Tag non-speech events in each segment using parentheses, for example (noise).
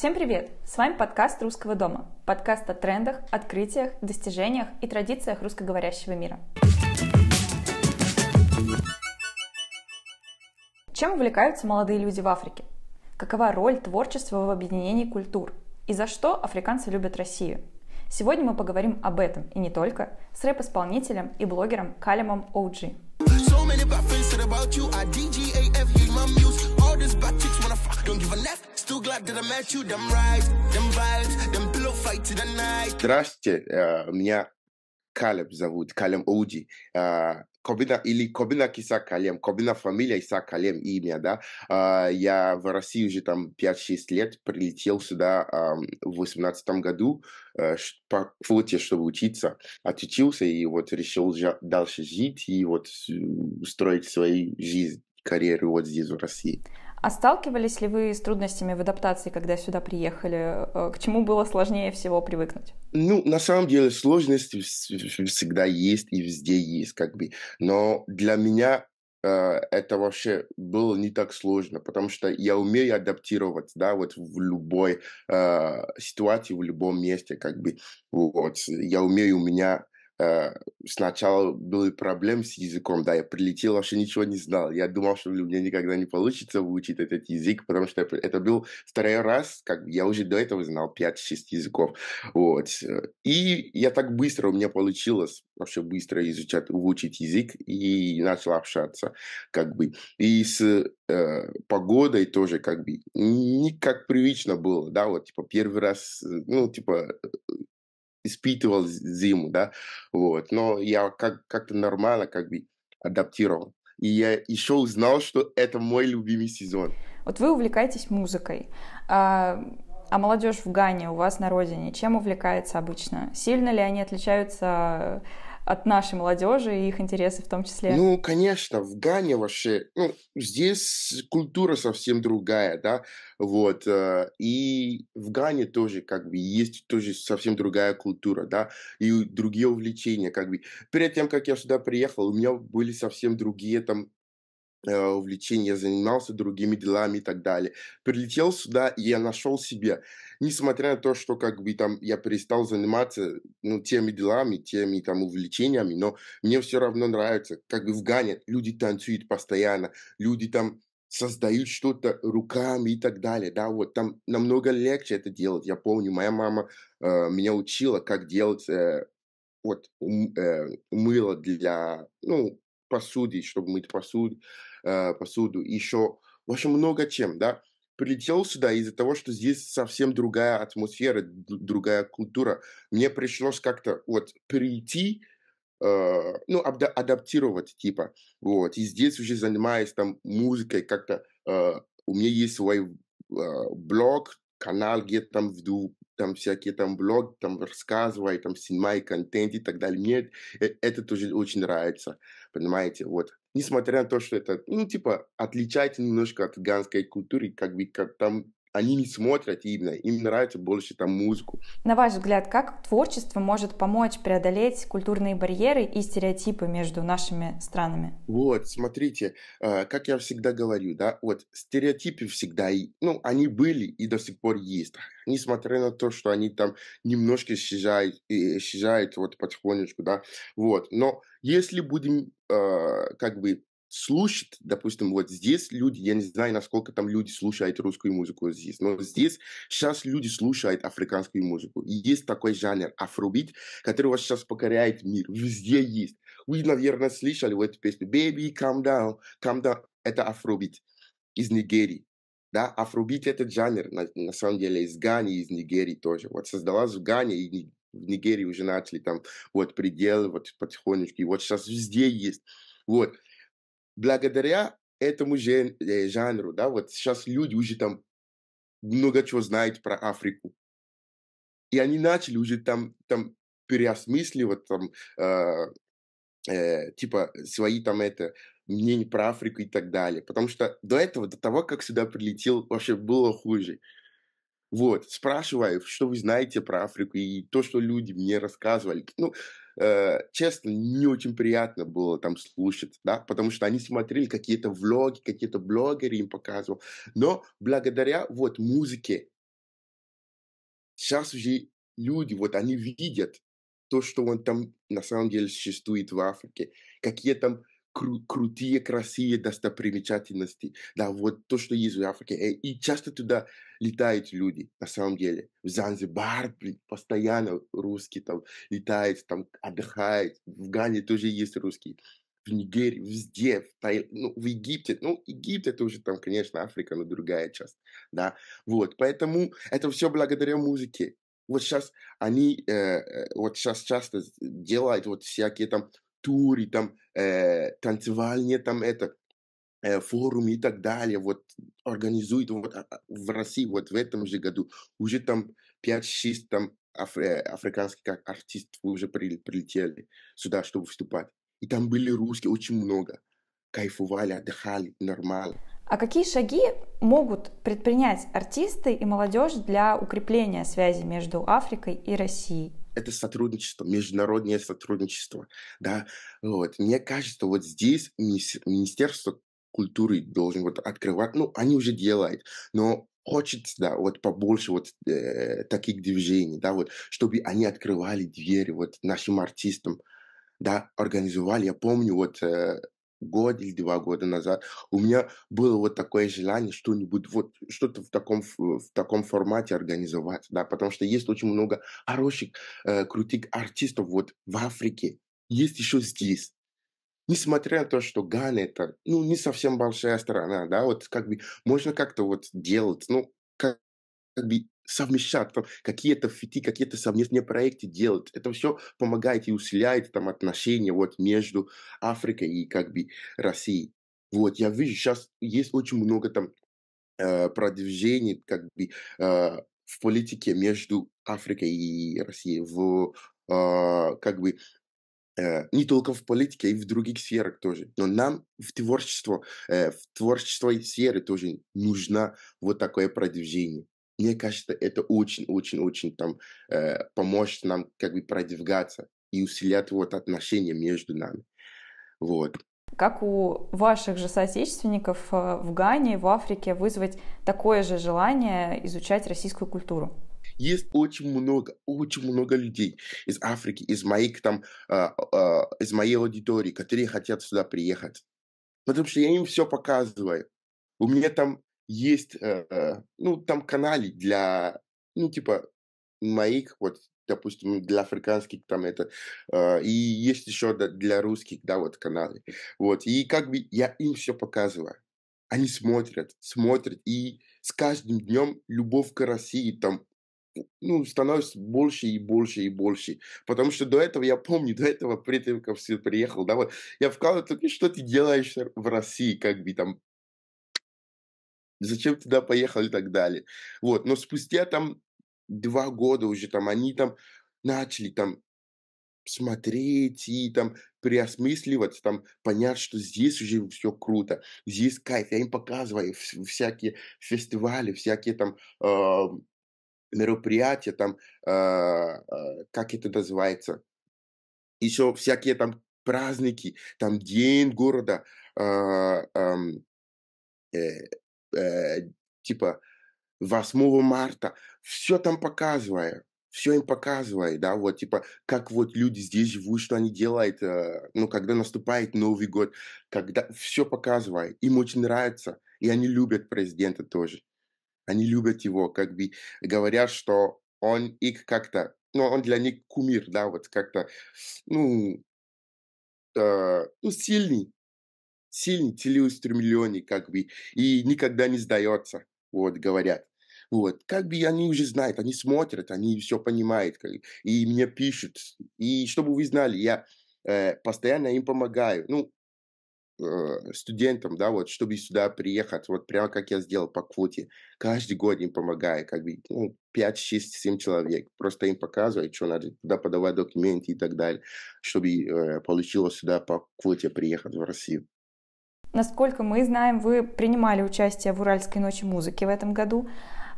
Всем привет! С вами подкаст «Русского дома». Подкаст о трендах, открытиях, достижениях и традициях русскоговорящего мира. Чем увлекаются молодые люди в Африке? Какова роль творчества в объединении культур? И за что африканцы любят Россию? Сегодня мы поговорим об этом, и не только, с рэп-исполнителем и блогером Калимом Оуджи. So Still glad that I met you, them rides, them vibes, them pillow fight to the night. Здрасте, э, меня Калеб зовут, Калем Оуди. Э, Кобина или Кобина Киса Калем, Кобина фамилия Иса Калем имя, да. Э, я в России уже там 5-6 лет, прилетел сюда в 18 году по флоте, чтобы учиться. Отучился и вот решил дальше жить и вот устроить свою жизнь, карьеру вот здесь в России. А сталкивались ли вы с трудностями в адаптации, когда сюда приехали? Э, к чему было сложнее всего привыкнуть? Ну, на самом деле, сложности всегда есть и везде есть, как бы. Но для меня э, это вообще было не так сложно, потому что я умею адаптироваться, да, вот в любой э, ситуации, в любом месте, как бы, вот, я умею, у меня Э, сначала были проблемы с языком, да, я прилетел, вообще ничего не знал. Я думал, что мне никогда не получится выучить этот язык, потому что это был второй раз, как я уже до этого знал 5-6 языков, вот. Э, и я так быстро, у меня получилось вообще быстро изучать, выучить язык и начал общаться, как бы. И с э, погодой тоже, как бы, не как привычно было, да, вот, типа, первый раз, э, ну, типа, испытывал зиму, да, вот. Но я как- как-то нормально как бы адаптировал. И я еще узнал, что это мой любимый сезон. Вот вы увлекаетесь музыкой. А, а молодежь в Гане у вас на родине чем увлекается обычно? Сильно ли они отличаются от нашей молодежи и их интересы в том числе. Ну, конечно, в Гане вообще, ну, здесь культура совсем другая, да, вот, э, и в Гане тоже, как бы, есть тоже совсем другая культура, да, и другие увлечения, как бы. Перед тем, как я сюда приехал, у меня были совсем другие там Э, увлечения, занимался другими делами и так далее. Прилетел сюда, и я нашел себе Несмотря на то, что как бы там я перестал заниматься ну, теми делами, теми там увлечениями, но мне все равно нравится. Как бы в Гане люди танцуют постоянно, люди там создают что-то руками и так далее, да, вот там намного легче это делать. Я помню, моя мама э, меня учила, как делать э, вот э, мыло для, ну, посуды, чтобы мыть посуду, Э, посуду, еще, в общем, много чем, да. Прилетел сюда из-за того, что здесь совсем другая атмосфера, другая культура. Мне пришлось как-то вот прийти, э, ну, адаптировать, типа, вот. И здесь уже занимаюсь там музыкой как-то. Э, у меня есть свой э, блог, канал, где там веду там всякие там блог, там рассказываю, там снимаю контент и так далее. Мне э, это тоже очень нравится, понимаете, вот несмотря на то, что это, ну, типа, отличается немножко от ганской культуры, как бы как там они не смотрят именно, им нравится больше там музыку. На ваш взгляд, как творчество может помочь преодолеть культурные барьеры и стереотипы между нашими странами? Вот, смотрите, э, как я всегда говорю, да, вот стереотипы всегда, и, ну, они были и до сих пор есть, несмотря на то, что они там немножко исчезают, э, исчезают вот потихонечку, да, вот, но если будем а, как бы слушает, допустим, вот здесь люди, я не знаю, насколько там люди слушают русскую музыку здесь, но здесь сейчас люди слушают африканскую музыку. И есть такой жанр афробит, который вас сейчас покоряет мир, везде есть. Вы, наверное, слышали вот эту песню «Baby, calm down, calm down». Это афробит из Нигерии. Да, афробит – это жанр, на, на самом деле, из Гани, из Нигерии тоже. Вот создалась в Гане, и в Нигерии уже начали там вот пределы вот потихонечку, и вот сейчас везде есть. Вот. Благодаря этому же э, жанру, да, вот сейчас люди уже там много чего знают про Африку. И они начали уже там, там переосмысливать там, э, э, типа свои там это мнения про Африку и так далее. Потому что до этого, до того, как сюда прилетел, вообще было хуже. Вот, спрашиваю, что вы знаете про Африку и то, что люди мне рассказывали. Ну, э, честно, не очень приятно было там слушать, да, потому что они смотрели какие-то влоги, какие-то блогеры им показывал. Но благодаря вот музыке сейчас уже люди, вот они видят то, что он там на самом деле существует в Африке, какие там кру- крутые, красивые достопримечательности. Да, вот то, что есть в Африке. Э, и часто туда летают люди, на самом деле. В Занзибар постоянно русские там летают, там отдыхают. В Гане тоже есть русские. В Нигерии, везде, в, Таил... ну, в Египте. Ну, Египет это уже там, конечно, Африка, но другая часть. Да, вот. Поэтому это все благодаря музыке вот сейчас они э, э вот сейчас часто делают вот всякие там туре, там, э, танцевальне, там это, э, форум и так далее, вот, организует вот, а, а, в России вот в этом же году уже там 5-6 там афри, э, африканских как артистов уже при, прилетели сюда, чтобы выступать. И там были русские очень много. Кайфовали, отдыхали, нормально. А какие шаги могут предпринять артисты и молодежь для укрепления связи между Африкой и Россией? это сотрудничество, международное сотрудничество, да, вот. Мне кажется, вот здесь Министерство культуры должен вот открывать, ну, они уже делают, но хочется, да, вот побольше вот э, таких движений, да, вот, чтобы они открывали двери вот нашим артистам, да, организовали, я помню, вот э, год или два года назад, у меня было вот такое желание что-нибудь, вот что-то в таком, в таком формате организовать, да, потому что есть очень много хороших, э, крутых артистов вот в Африке, есть еще здесь. Несмотря на то, что Гана это, ну, не совсем большая страна, да, вот как бы можно как-то вот делать, ну, как бы совмещать, там какие-то фити, какие-то совместные проекты делать. Это все помогает и усиляет там отношения вот между Африкой и как бы Россией. Вот, я вижу, сейчас есть очень много там э, продвижений как бы э, в политике между Африкой и Россией, в э, как бы не только в политике, и в других сферах тоже. Но нам в творчество, в творческой сферы тоже нужно вот такое продвижение мне кажется, это очень-очень-очень там э, поможет нам как бы продвигаться и усилят вот отношения между нами. Вот. Как у ваших же соотечественников э, в Гане, в Африке вызвать такое же желание изучать российскую культуру? Есть очень много, очень много людей из Африки, из моих там, э, э, из моей аудитории, которые хотят сюда приехать. Потому что я им все показываю. У меня там есть, э, ну, там каналы для, ну, типа, моих, вот, допустим, для африканских там это, э, и есть еще для русских, да, вот, каналы. Вот, и как бы я им все показываю. Они смотрят, смотрят, и с каждым днем любовь к России там ну, становится больше и больше и больше. Потому что до этого, я помню, до этого, при тем, как все приехал, да, вот, я вкалывал, только что ты делаешь в России, как бы, там, зачем туда поехал и так далее. Вот, но спустя там два года уже там они там начали там смотреть и там переосмысливаться, там понять, что здесь уже все круто, здесь кайф. Я им показываю всякие фестивали, всякие там э, мероприятия, там, э, э, как это называется, еще всякие там праздники, там день города, а, э, э, э, типа 8 марта, все там показывая, все им показывая да, вот, типа, как вот люди здесь живут, что они делают, э, ну, когда наступает Новый год, когда все показывай, им очень нравится, и они любят президента тоже, они любят его, как бы, говорят, что он их как-то, ну, он для них кумир, да, вот, как-то, ну, э, ну, сильный, сильный, целеустремленный, как бы, и никогда не сдается, вот, говорят. Вот, как бы они уже знают, они смотрят, они все понимают, как, и мне пишут. И чтобы вы знали, я э, постоянно им помогаю. Ну, э, студентам, да, вот, чтобы сюда приехать, вот прямо как я сделал по квоте, каждый год им помогаю, как бы, ну, 5, 6, 7 человек, просто им показываю, что надо, туда подавать документы и так далее, чтобы э, получилось сюда по квоте приехать в Россию. Насколько мы знаем, вы принимали участие в Уральской ночи музыки в этом году.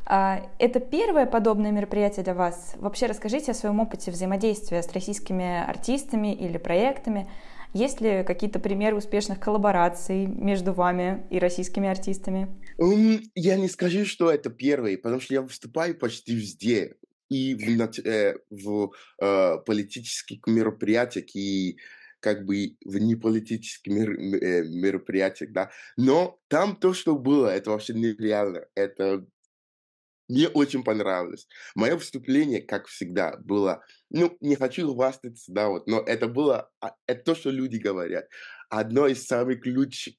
А, это первое подобное мероприятие для вас? Вообще расскажите о своем опыте взаимодействия с российскими артистами или проектами. Есть ли какие-то примеры успешных коллабораций между вами и российскими артистами? Um, я не скажу, что это первый, потому что я выступаю почти везде. И в, э, в э, политических мероприятиях, и как бы в неполитических мер, э, мероприятиях, да. Но там то, что было, это вообще нереально. Это мне очень понравилось. Мое выступление, как всегда, было, ну, не хочу хвастаться, да, вот, но это было, а, это то, что люди говорят. Одно из самых лучших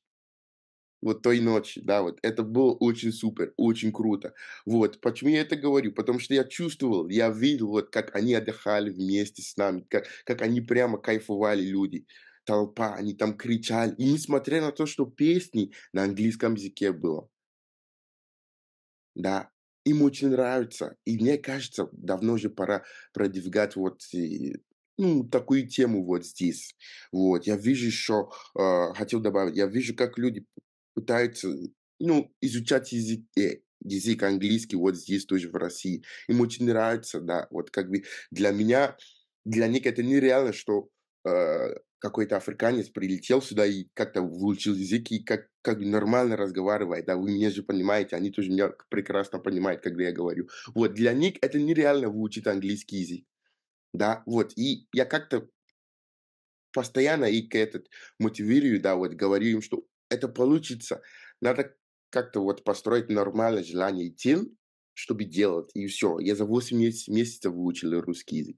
вот той ночи, да, вот это было очень супер, очень круто. Вот, почему я это говорю? Потому что я чувствовал, я видел, вот как они отдыхали вместе с нами, как, как они прямо кайфовали люди толпа, они там кричали. И несмотря на то, что песни на английском языке было. Да, им очень нравится. И мне кажется, давно же пора продвигать вот ну, такую тему вот здесь. Вот, я вижу, еще э, хотел добавить, я вижу, как люди пытается ну, изучать язык, э, язык английский вот здесь тоже в России. Им очень нравится, да, вот как бы для меня, для них это нереально, что э, какой-то африканец прилетел сюда и как-то выучил язык и как, как бы нормально разговаривает, да, вы меня же понимаете, они тоже меня прекрасно понимают, когда я говорю. Вот, для них это нереально выучить английский язык, да, вот, и я как-то постоянно и к этот мотивирую, да, вот говорю им, что это получится. Надо как-то вот построить нормальное желание и тел, чтобы делать, и все. Я за 8 меся- месяцев выучил русский язык.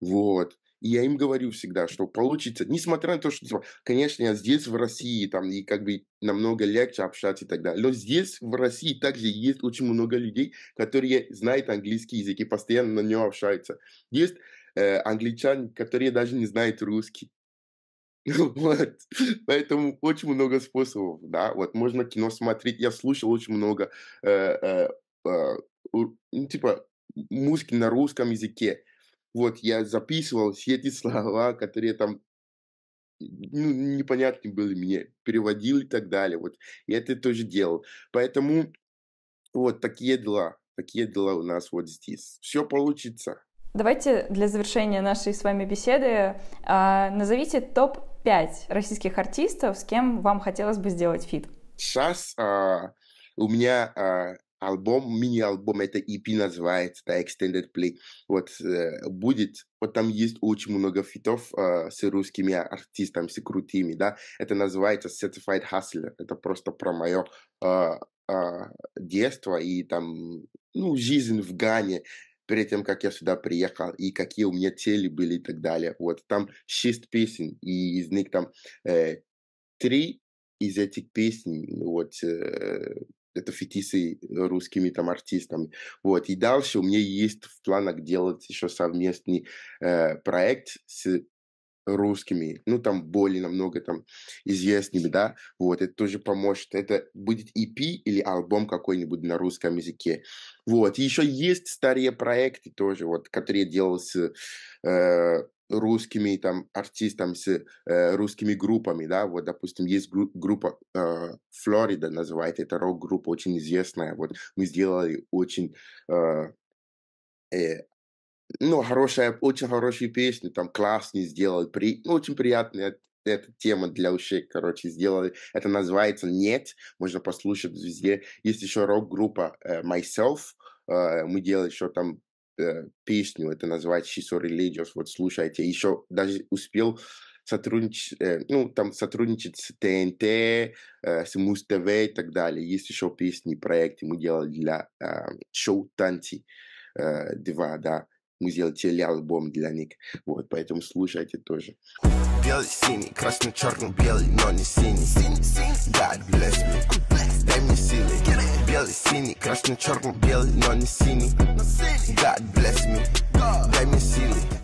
Вот. И я им говорю всегда, что получится, несмотря на то, что, типа, конечно, я здесь, в России, там, и как бы намного легче общаться и так далее, но здесь, в России, также есть очень много людей, которые знают английский язык и постоянно на нем общаются. Есть э, англичане, которые даже не знают русский. (laughs) Вот. Поэтому очень много способов, да. Вот можно кино смотреть. Я слушал очень много, э, э, э, ну, типа, музыки на русском языке. Вот, я записывал все эти (laughs) слова, которые там ну, непонятны были мне, переводил и так далее. Вот, я это тоже делал. Поэтому вот такие дела, такие дела у нас вот здесь. Все получится. Давайте для завершения нашей с вами беседы а, назовите топ Пять российских артистов, с кем вам хотелось бы сделать фит? Сейчас а, у меня а, альбом, мини-альбом, это EP называется, да, Extended Play. Вот э, будет, вот там есть очень много фитов э, с русскими артистами, с крутыми, да. Это называется Certified Hustler. Это просто про мое э, а, э, а, детство и там, ну, жизнь в Гане перед тем, как я сюда приехал, и какие у меня цели были и так далее. Вот там шесть песен, и из них там э, три из этих песен, вот, э, это фетисы русскими там артистами. Вот, и дальше у меня есть в планах делать еще совместный э, проект с русскими, ну, там, более намного там известными, да, вот, это тоже поможет. Это будет EP или альбом какой-нибудь на русском языке. Вот, и еще есть старые проекты тоже, вот, которые делался э, русскими там артистами, с э, русскими группами, да, вот, допустим, есть гру- группа Флорида, э, называется, это рок-группа очень известная, вот, мы сделали очень э, э ну, хорошая, очень хорошие песни, там, классные сделали, при, ну, очень приятная эта тема для ушей, короче, сделали. Это называется «Нет», можно послушать везде. Есть еще рок-группа э, «Myself», э, мы делали еще там э, песню, это называется «She's so religious», вот слушайте. Еще даже успел сотрудничать, э, ну, там сотрудничать с ТНТ, э, с Муз ТВ и так далее. Есть еще песни, проекты мы делали для э, шоу «Танти». Э, два, да, мы сделали телеальбом для них. Вот, поэтому слушайте тоже. Белый, синий, красный, черный, белый, но не синий. синий, синий. God bless me. Дай мне силы. Белый, синий, красный, черный, белый, но не синий. God bless me. Дай мне силы.